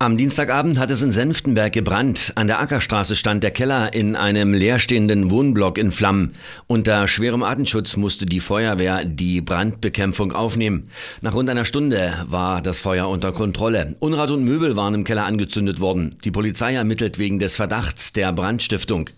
Am Dienstagabend hat es in Senftenberg gebrannt. An der Ackerstraße stand der Keller in einem leerstehenden Wohnblock in Flammen. Unter schwerem Artenschutz musste die Feuerwehr die Brandbekämpfung aufnehmen. Nach rund einer Stunde war das Feuer unter Kontrolle. Unrat und Möbel waren im Keller angezündet worden. Die Polizei ermittelt wegen des Verdachts der Brandstiftung.